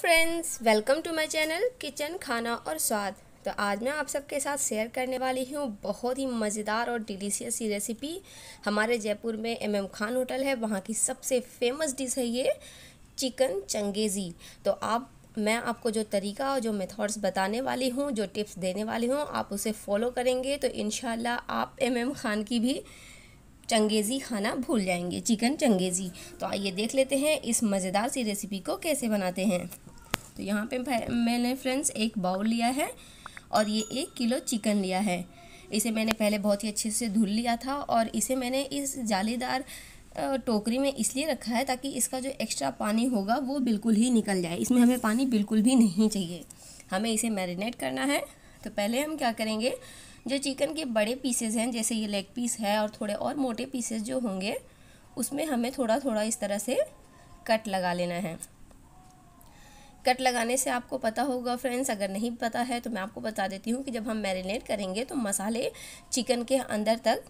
friends welcome to my channel kitchen खाना और स्वाद तो आज मैं आप सबके साथ शेयर करने वाली हूँ बहुत ही मज़ेदार और डिलीशियस सी रेसिपी हमारे जयपुर में एम एम खान होटल है वहाँ की सबसे फेमस डिश है ये चिकन चंगेज़ी तो आप मैं आपको जो तरीका और जो मेथड्स बताने वाली हूँ जो टिप्स देने वाली हूँ आप उसे फॉलो करेंगे तो इन आप एम एम खान की भी चंगेज़ी खाना भूल जाएंगे चिकन चंगेज़ी तो आइए देख लेते हैं इस मज़ेदार सी रेसिपी को कैसे बनाते हैं तो यहाँ पे मैंने फ्रेंड्स एक बाउल लिया है और ये एक किलो चिकन लिया है इसे मैंने पहले बहुत ही अच्छे से धुल लिया था और इसे मैंने इस जालीदार टोकरी में इसलिए रखा है ताकि इसका जो एक्स्ट्रा पानी होगा वो बिल्कुल ही निकल जाए इसमें हमें पानी बिल्कुल भी नहीं चाहिए हमें इसे मैरिनेट करना है तो पहले हम क्या करेंगे जो चिकन के बड़े पीसेज हैं जैसे ये लेग पीस है और थोड़े और मोटे पीसेज जो होंगे उसमें हमें थोड़ा थोड़ा इस तरह से कट लगा लेना है कट लगाने से आपको पता होगा फ्रेंड्स अगर नहीं पता है तो मैं आपको बता देती हूँ कि जब हम मैरिनेट करेंगे तो मसाले चिकन के अंदर तक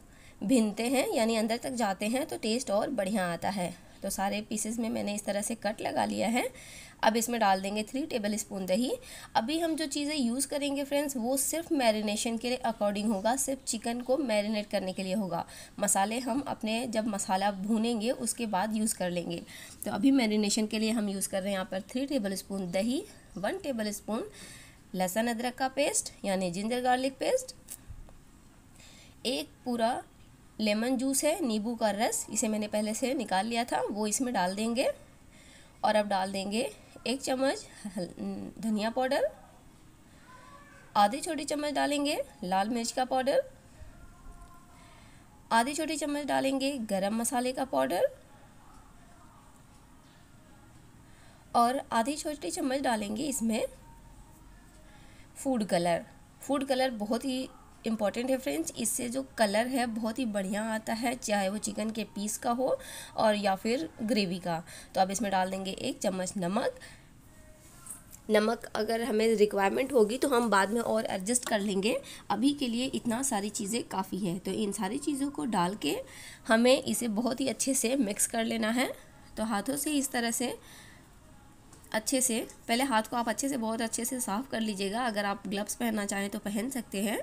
भिनते हैं यानी अंदर तक जाते हैं तो टेस्ट और बढ़िया आता है तो सारे पीसेस में मैंने इस तरह से कट लगा लिया है अब इसमें डाल देंगे थ्री टेबल स्पून दही अभी हम जो चीज़ें यूज़ करेंगे फ्रेंड्स वो सिर्फ मैरिनेशन के अकॉर्डिंग होगा सिर्फ चिकन को मैरिनेट करने के लिए होगा मसाले हम अपने जब मसाला भूनेंगे उसके बाद यूज़ कर लेंगे तो अभी मैरिनेशन के लिए हम यूज़ कर रहे हैं यहाँ पर थ्री टेबल स्पून दही वन टेबल स्पून लहसुन अदरक का पेस्ट यानी जिंजर गार्लिक पेस्ट एक पूरा लेमन जूस है नींबू का रस इसे मैंने पहले से निकाल लिया था वो इसमें डाल देंगे और अब डाल देंगे एक चम्मच धनिया पाउडर आधे छोटी चम्मच डालेंगे लाल मिर्च का पाउडर आधी छोटी चम्मच डालेंगे गरम मसाले का पाउडर और आधी छोटी चम्मच डालेंगे इसमें फूड कलर फूड कलर बहुत ही इम्पॉर्टेंट है फ्रेंड्स इससे जो कलर है बहुत ही बढ़िया आता है चाहे वो चिकन के पीस का हो और या फिर ग्रेवी का तो अब इसमें डाल देंगे एक चम्मच नमक नमक अगर हमें रिक्वायरमेंट होगी तो हम बाद में और एडजस्ट कर लेंगे अभी के लिए इतना सारी चीज़ें काफ़ी है तो इन सारी चीज़ों को डाल के हमें इसे बहुत ही अच्छे से मिक्स कर लेना है तो हाथों से इस तरह से अच्छे से पहले हाथ को आप अच्छे से बहुत अच्छे से साफ़ कर लीजिएगा अगर आप ग्लव्स पहनना चाहें तो पहन सकते हैं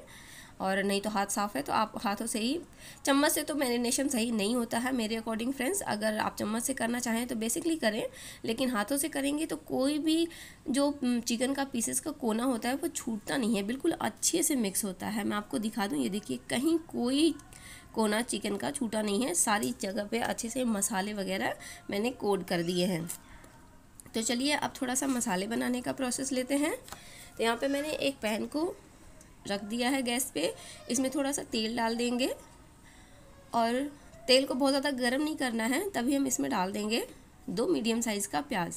और नहीं तो हाथ साफ़ है तो आप हाथों से ही चम्मच से तो मैरिनेशन सही नहीं होता है मेरे अकॉर्डिंग फ्रेंड्स अगर आप चम्मच से करना चाहें तो बेसिकली करें लेकिन हाथों से करेंगे तो कोई भी जो चिकन का पीसेस का कोना होता है वो छूटता नहीं है बिल्कुल अच्छे से मिक्स होता है मैं आपको दिखा दूँ ये देखिए कहीं कोई कोना चिकन का छूटा नहीं है सारी जगह पर अच्छे से मसाले वगैरह मैंने कोड कर दिए हैं तो चलिए अब थोड़ा सा मसाले बनाने का प्रोसेस लेते हैं तो यहाँ पे मैंने एक पैन को रख दिया है गैस पे इसमें थोड़ा सा तेल डाल देंगे और तेल को बहुत ज़्यादा गर्म नहीं करना है तभी हम इसमें डाल देंगे दो मीडियम साइज़ का प्याज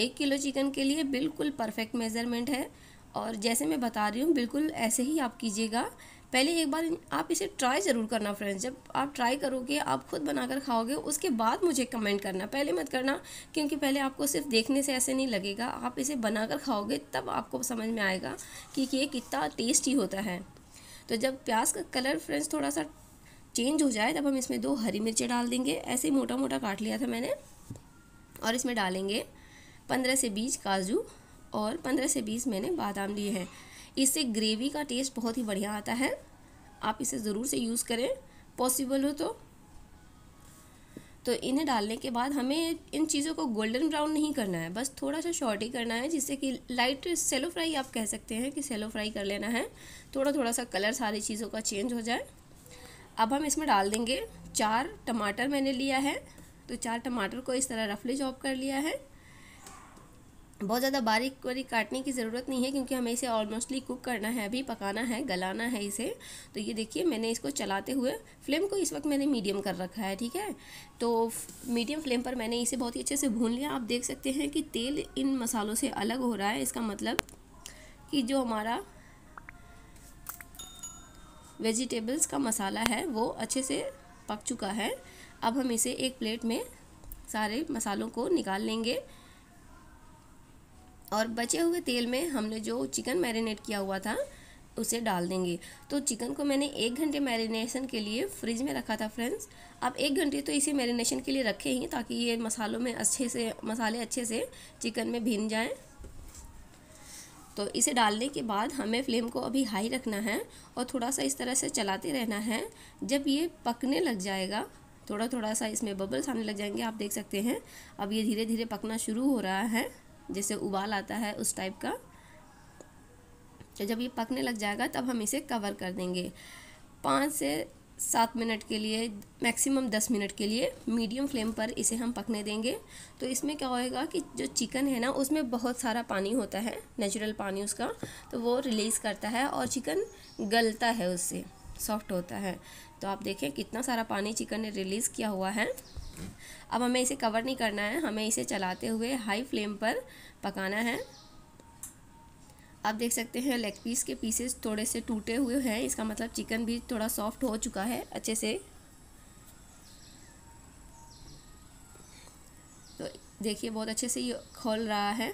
एक किलो चिकन के लिए बिल्कुल परफेक्ट मेज़रमेंट है और जैसे मैं बता रही हूँ बिल्कुल ऐसे ही आप कीजिएगा पहले एक बार आप इसे ट्राई ज़रूर करना फ्रेंड्स जब आप ट्राई करोगे आप खुद बनाकर खाओगे उसके बाद मुझे कमेंट करना पहले मत करना क्योंकि पहले आपको सिर्फ देखने से ऐसे नहीं लगेगा आप इसे बनाकर खाओगे तब आपको समझ में आएगा कि ये कितना टेस्टी होता है तो जब प्याज का कलर फ्रेंड्स थोड़ा सा चेंज हो जाए तब हम इसमें दो हरी मिर्चें डाल देंगे ऐसे ही मोटा मोटा काट लिया था मैंने और इसमें डालेंगे पंद्रह से बीस काजू और पंद्रह से बीस मैंने बादाम लिए हैं इससे ग्रेवी का टेस्ट बहुत ही बढ़िया आता है आप इसे ज़रूर से यूज़ करें पॉसिबल हो तो तो इन्हें डालने के बाद हमें इन चीज़ों को गोल्डन ब्राउन नहीं करना है बस थोड़ा सा शॉर्ट ही करना है जिससे कि लाइट सेलो फ्राई आप कह सकते हैं कि सेलो फ्राई कर लेना है थोड़ा थोड़ा सा कलर सारी चीज़ों का चेंज हो जाए अब हम इसमें डाल देंगे चार टमाटर मैंने लिया है तो चार टमाटर को इस तरह रफली चॉप कर लिया है बहुत ज़्यादा बारीक बारीक काटने की ज़रूरत नहीं है क्योंकि हमें इसे ऑलमोस्टली कुक करना है अभी पकाना है गलाना है इसे तो ये देखिए मैंने इसको चलाते हुए फ्लेम को इस वक्त मैंने मीडियम कर रखा है ठीक है तो मीडियम फ्लेम पर मैंने इसे बहुत ही अच्छे से भून लिया आप देख सकते हैं कि तेल इन मसालों से अलग हो रहा है इसका मतलब कि जो हमारा वेजिटेबल्स का मसाला है वो अच्छे से पक चुका है अब हम इसे एक प्लेट में सारे मसालों को निकाल लेंगे और बचे हुए तेल में हमने जो चिकन मैरिनेट किया हुआ था उसे डाल देंगे तो चिकन को मैंने एक घंटे मैरिनेशन के लिए फ्रिज में रखा था फ्रेंड्स आप एक घंटे तो इसे मैरिनेशन के लिए रखे ही ताकि ये मसालों में अच्छे से मसाले अच्छे से चिकन में भीन जाएं तो इसे डालने के बाद हमें फ्लेम को अभी हाई रखना है और थोड़ा सा इस तरह से चलाते रहना है जब ये पकने लग जाएगा थोड़ा थोड़ा सा इसमें बबल्स आने लग जाएंगे आप देख सकते हैं अब ये धीरे धीरे पकना शुरू हो रहा है जैसे उबाल आता है उस टाइप का तो जब ये पकने लग जाएगा तब हम इसे कवर कर देंगे पाँच से सात मिनट के लिए मैक्सिमम दस मिनट के लिए मीडियम फ्लेम पर इसे हम पकने देंगे तो इसमें क्या होएगा कि जो चिकन है ना उसमें बहुत सारा पानी होता है नेचुरल पानी उसका तो वो रिलीज़ करता है और चिकन गलता है उससे सॉफ्ट होता है तो आप देखें कितना सारा पानी चिकन ने रिलीज़ किया हुआ है सकते हैं अब हमें इसे कवर नहीं करना है हमें इसे चलाते हुए हाई फ्लेम पर पकाना है आप देख सकते हैं लेग पीस के पीसेस थोड़े से टूटे हुए हैं इसका मतलब चिकन भी थोड़ा सॉफ्ट हो चुका है अच्छे से तो देखिए बहुत अच्छे से ये खोल रहा है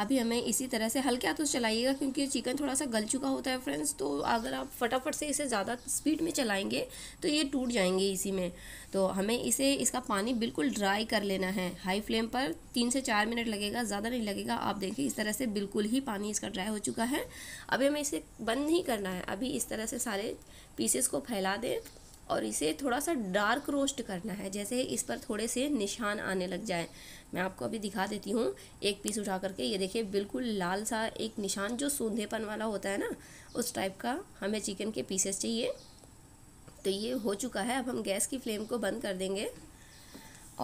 अभी हमें इसी तरह से हल्के हाथों से चलाइएगा क्योंकि चिकन थोड़ा सा गल चुका होता है फ्रेंड्स तो अगर आप फटाफट से इसे ज़्यादा स्पीड में चलाएंगे तो ये टूट जाएंगे इसी में तो हमें इसे इसका पानी बिल्कुल ड्राई कर लेना है हाई फ्लेम पर तीन से चार मिनट लगेगा ज़्यादा नहीं लगेगा आप देखें इस तरह से बिल्कुल ही पानी इसका ड्राई हो चुका है अभी हमें इसे बंद नहीं करना है अभी इस तरह से सारे पीसेस को फैला दें और इसे थोड़ा सा डार्क रोस्ट करना है जैसे इस पर थोड़े से निशान आने लग जाए मैं आपको अभी दिखा देती हूँ एक पीस उठा करके ये देखिए बिल्कुल लाल सा एक निशान जो सूंधेपन वाला होता है ना उस टाइप का हमें चिकन के पीसेस चाहिए तो ये हो चुका है अब हम गैस की फ्लेम को बंद कर देंगे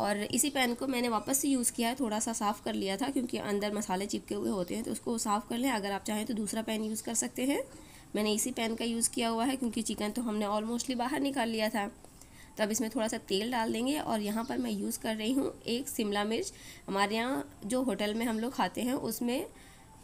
और इसी पैन को मैंने वापस से यूज़ किया है थोड़ा सा साफ़ कर लिया था क्योंकि अंदर मसाले चिपके हुए होते हैं तो उसको साफ़ कर लें अगर आप चाहें तो दूसरा पैन यूज़ कर सकते हैं मैंने इसी पैन का यूज़ किया हुआ है क्योंकि चिकन तो हमने ऑलमोस्टली बाहर निकाल लिया था तो अब इसमें थोड़ा सा तेल डाल देंगे और यहाँ पर मैं यूज़ कर रही हूँ एक शिमला मिर्च हमारे यहाँ जो होटल में हम लोग खाते हैं उसमें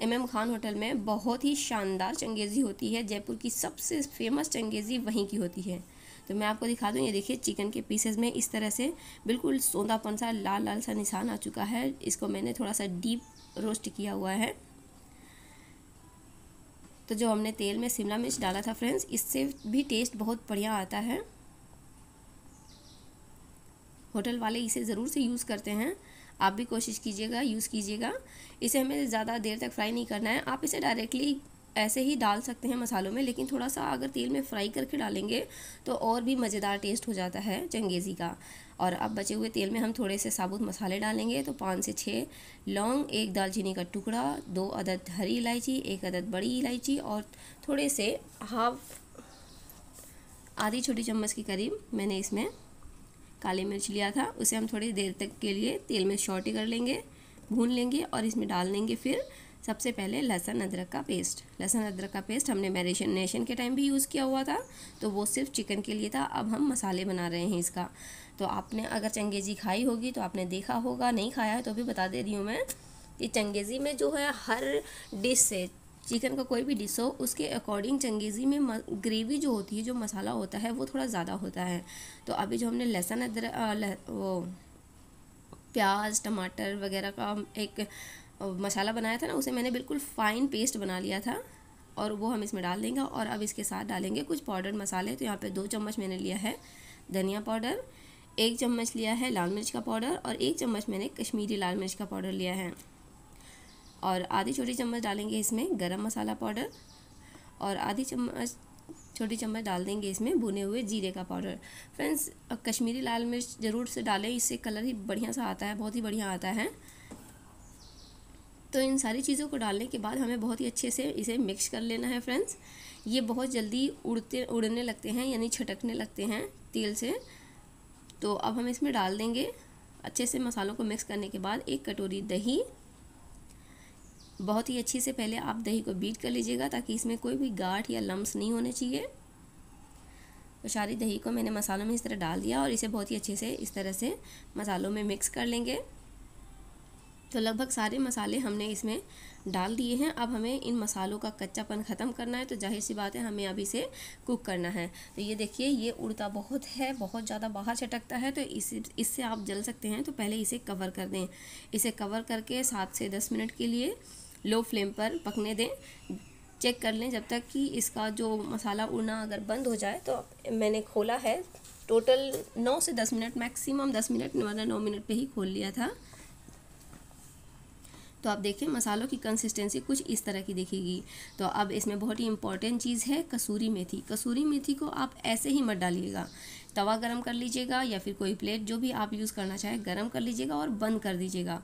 एम एम खान होटल में बहुत ही शानदार चंगेज़ी होती है जयपुर की सबसे फेमस चंगेज़ी वहीं की होती है तो मैं आपको दिखा दूँ ये देखिए चिकन के पीसेस में इस तरह से बिल्कुल सोंदापन सा लाल लाल सा निशान आ चुका है इसको मैंने थोड़ा सा डीप रोस्ट किया हुआ है तो जो हमने तेल में शिमला मिर्च डाला था फ्रेंड्स इससे भी टेस्ट बहुत बढ़िया आता है होटल वाले इसे ज़रूर से यूज़ करते हैं आप भी कोशिश कीजिएगा यूज़ कीजिएगा इसे हमें ज़्यादा देर तक फ्राई नहीं करना है आप इसे डायरेक्टली ऐसे ही डाल सकते हैं मसालों में लेकिन थोड़ा सा अगर तेल में फ्राई करके डालेंगे तो और भी मज़ेदार टेस्ट हो जाता है चंगेज़ी का और अब बचे हुए तेल में हम थोड़े से साबुत मसाले डालेंगे तो पाँच से छः लौंग एक दालचीनी का टुकड़ा दो अदद हरी इलायची एक अदद बड़ी इलायची और थोड़े से हाफ आधी छोटी चम्मच के करीब मैंने इसमें काली मिर्च लिया था उसे हम थोड़ी देर तक के लिए तेल में शॉर्टी कर लेंगे भून लेंगे और इसमें डाल लेंगे फिर सबसे पहले लहसन अदरक का पेस्ट लहसन अदरक का पेस्ट हमने मैरिनेशन के टाइम भी यूज़ किया हुआ था तो वो सिर्फ चिकन के लिए था अब हम मसाले बना रहे हैं इसका तो आपने अगर चंगेज़ी खाई होगी तो आपने देखा होगा नहीं खाया है तो भी बता दे रही हूँ मैं कि चंगेज़ी में जो है हर डिश से चिकन का कोई भी डिश हो उसके अकॉर्डिंग चंगेज़ी में ग्रेवी जो होती है जो मसाला होता है वो थोड़ा ज़्यादा होता है तो अभी जो हमने लहसुन अदरक वो प्याज टमाटर वगैरह का एक मसाला बनाया था ना उसे मैंने बिल्कुल फ़ाइन पेस्ट बना लिया था और वो हम इसमें डाल देंगे और अब इसके साथ डालेंगे कुछ पाउडर मसाले तो यहाँ पे दो चम्मच मैंने लिया है धनिया पाउडर एक चम्मच लिया है लाल मिर्च का पाउडर और एक चम्मच मैंने कश्मीरी लाल मिर्च का पाउडर लिया है और आधी छोटी चम्मच डालेंगे इसमें गर्म मसाला पाउडर और आधी चम्मच छोटी चम्मच डाल देंगे इसमें भुने हुए जीरे का पाउडर फ्रेंड्स कश्मीरी लाल मिर्च ज़रूर से डालें इससे कलर ही बढ़िया सा आता है बहुत ही बढ़िया आता है तो इन सारी चीज़ों को डालने के बाद हमें बहुत ही अच्छे से इसे मिक्स कर लेना है फ्रेंड्स ये बहुत जल्दी उड़ते उड़ने लगते हैं यानी छटकने लगते हैं तेल से तो अब हम इसमें डाल देंगे अच्छे से मसालों को मिक्स करने के बाद एक कटोरी दही बहुत ही अच्छे से पहले आप दही को बीट कर लीजिएगा ताकि इसमें कोई भी गाठ या लम्स नहीं होने चाहिए तो सारी दही को मैंने मसालों में इस तरह डाल दिया और इसे बहुत ही अच्छे से इस तरह से मसालों में मिक्स कर लेंगे तो लगभग सारे मसाले हमने इसमें डाल दिए हैं अब हमें इन मसालों का कच्चापन ख़त्म करना है तो जाहिर सी बात है हमें अभी से कुक करना है तो ये देखिए ये उड़ता बहुत है बहुत ज़्यादा बाहर चटकता है तो इस इससे आप जल सकते हैं तो पहले इसे कवर कर दें इसे कवर करके सात से दस मिनट के लिए लो फ्लेम पर पकने दें चेक कर लें जब तक कि इसका जो मसाला उड़ना अगर बंद हो जाए तो मैंने खोला है टोटल नौ से दस मिनट मैक्सिमम दस मिनट वरना नौ मिनट पर ही खोल लिया था तो आप देखें मसालों की कंसिस्टेंसी कुछ इस तरह की दिखेगी तो अब इसमें बहुत ही इंपॉर्टेंट चीज़ है कसूरी मेथी कसूरी मेथी को आप ऐसे ही मत डालिएगा तवा गरम कर लीजिएगा या फिर कोई प्लेट जो भी आप यूज़ करना चाहें गरम कर लीजिएगा और बंद कर दीजिएगा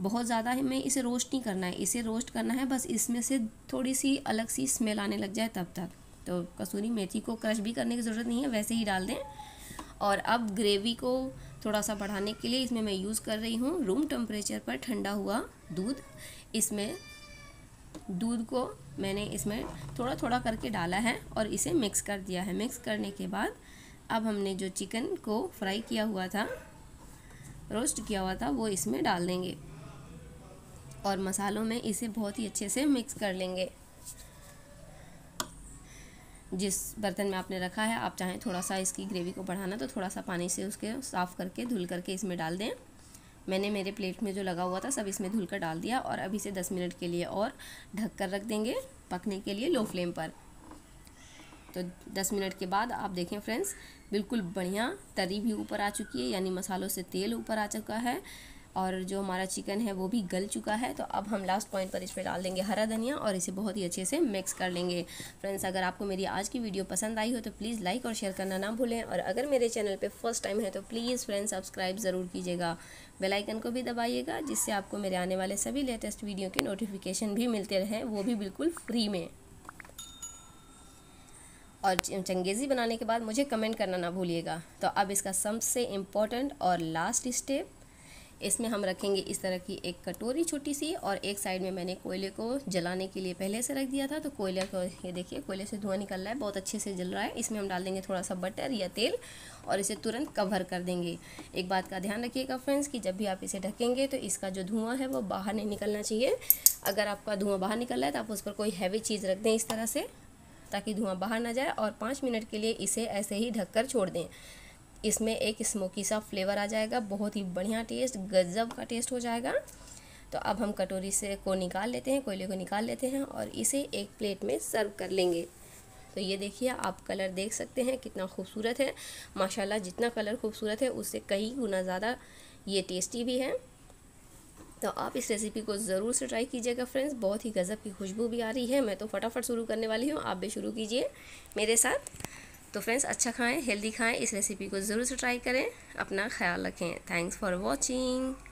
बहुत ज़्यादा हमें इसे रोस्ट नहीं करना है इसे रोस्ट करना है बस इसमें से थोड़ी सी अलग सी स्मेल आने लग जाए तब तक तो कसूरी मेथी को क्रश भी करने की ज़रूरत नहीं है वैसे ही डाल दें और अब ग्रेवी को थोड़ा सा बढ़ाने के लिए इसमें मैं यूज़ कर रही हूँ रूम टेम्परेचर पर ठंडा हुआ दूध इसमें दूध को मैंने इसमें थोड़ा थोड़ा करके डाला है और इसे मिक्स कर दिया है मिक्स करने के बाद अब हमने जो चिकन को फ्राई किया हुआ था रोस्ट किया हुआ था वो इसमें डाल देंगे और मसालों में इसे बहुत ही अच्छे से मिक्स कर लेंगे जिस बर्तन में आपने रखा है आप चाहें थोड़ा सा इसकी ग्रेवी को बढ़ाना तो थोड़ा सा पानी से उसके साफ़ करके धुल करके इसमें डाल दें मैंने मेरे प्लेट में जो लगा हुआ था सब इसमें धुल कर डाल दिया और अभी से दस मिनट के लिए और ढक कर रख देंगे पकने के लिए लो फ्लेम पर तो दस मिनट के बाद आप देखें फ्रेंड्स बिल्कुल बढ़िया तरी भी ऊपर आ चुकी है यानी मसालों से तेल ऊपर आ चुका है और जो हमारा चिकन है वो भी गल चुका है तो अब हम लास्ट पॉइंट पर इसमें डाल देंगे हरा धनिया और इसे बहुत ही अच्छे से मिक्स कर लेंगे फ्रेंड्स अगर आपको मेरी आज की वीडियो पसंद आई हो तो प्लीज़ लाइक और शेयर करना ना भूलें और अगर मेरे चैनल पर फर्स्ट टाइम है तो प्लीज़ फ्रेंड्स सब्सक्राइब ज़रूर कीजिएगा बेल आइकन को भी दबाइएगा जिससे आपको मेरे आने वाले सभी लेटेस्ट वीडियो के नोटिफिकेशन भी मिलते रहें वो भी बिल्कुल फ्री में और चंगेज़ी बनाने के बाद मुझे कमेंट करना ना भूलिएगा तो अब इसका सबसे इम्पोर्टेंट और लास्ट स्टेप इसमें हम रखेंगे इस तरह की एक कटोरी छोटी सी और एक साइड में मैंने कोयले को जलाने के लिए पहले से रख दिया था तो कोयले को ये देखिए कोयले से धुआं निकल रहा है बहुत अच्छे से जल रहा है इसमें हम डाल देंगे थोड़ा सा बटर या तेल और इसे तुरंत कवर कर देंगे एक बात का ध्यान रखिएगा फ्रेंड्स कि जब भी आप इसे ढकेंगे तो इसका जो धुआँ है वो बाहर नहीं निकलना चाहिए अगर आपका धुआँ बाहर निकल रहा है तो आप उस पर कोई हैवी चीज़ रख दें इस तरह से ताकि धुआँ बाहर ना जाए और पाँच मिनट के लिए इसे ऐसे ही ढक छोड़ दें इसमें एक स्मोकी सा फ्लेवर आ जाएगा बहुत ही बढ़िया टेस्ट गजब का टेस्ट हो जाएगा तो अब हम कटोरी से को निकाल लेते हैं कोयले को निकाल लेते हैं और इसे एक प्लेट में सर्व कर लेंगे तो ये देखिए आप कलर देख सकते हैं कितना खूबसूरत है माशाल्लाह जितना कलर खूबसूरत है उससे कई गुना ज़्यादा ये टेस्टी भी है तो आप इस रेसिपी को ज़रूर से ट्राई कीजिएगा फ्रेंड्स बहुत ही गज़ब की खुशबू भी आ रही है मैं तो फटाफट शुरू करने वाली हूँ आप भी शुरू कीजिए मेरे साथ तो फ्रेंड्स अच्छा खाएं हेल्दी खाएं इस रेसिपी को ज़रूर से ट्राई करें अपना ख्याल रखें थैंक्स फॉर वॉचिंग